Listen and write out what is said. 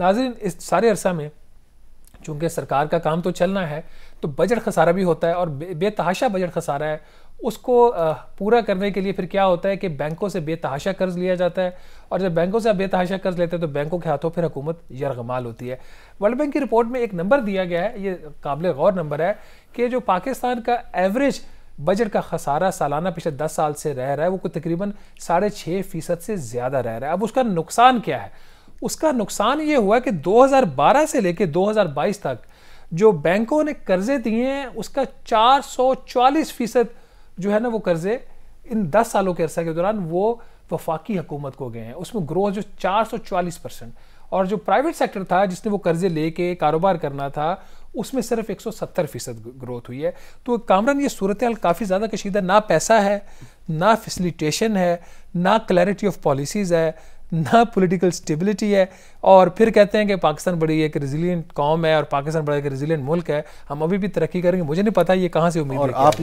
नाजरीन इस सारे अरसा में चूँकि सरकार का काम तो चलना है तो बजट खसारा भी होता है और बे, बेतहाशा बजट खसारा है उसको पूरा करने के लिए फिर क्या होता है कि बैंकों से बेतहाशा कर्ज लिया जाता है और जब बैंकों से आप बेतहाशा कर्ज लेते हैं तो बैंकों के हाथों फिर हुकूमत यरगमाल होती है वर्ल्ड बैंक की रिपोर्ट में एक नंबर दिया गया है ये काबिल गौर नंबर है कि जो पाकिस्तान का एवरेज बजट का खसारा सालाना पिछले दस साल से रह रहा है वो तकरीबन साढ़े छः फीसद से ज़्यादा रह रहा है अब उसका नुकसान क्या है उसका नुकसान ये हुआ कि 2012 से लेकर 2022 तक जो बैंकों ने कर्जे दिए हैं उसका 440 फीसद जो है ना वो कर्जे इन 10 सालों के अरसा के दौरान वो वफाकी हुकूमत को गए हैं उसमें ग्रोथ जो 440 परसेंट और जो प्राइवेट सेक्टर था जिसने वो कर्जे लेके कारोबार करना था उसमें सिर्फ 170 फीसद ग्रोथ हुई है तो कामरान ये सूरत हाल काफ़ी ज़्यादा कशीदा ना पैसा है ना फैसिलिटेशन है ना क्लैरिटी ऑफ पॉलिसीज़ है ना पॉलिटिकल स्टेबिलिटी है और फिर कहते हैं कि पाकिस्तान बड़ी एक रिजिलियंट कौम है और पाकिस्तान बड़ा एक रेजिलियंट मुल्क है हम अभी भी तरक्की करेंगे मुझे नहीं पता ये कहाँ से उम्मीद और आप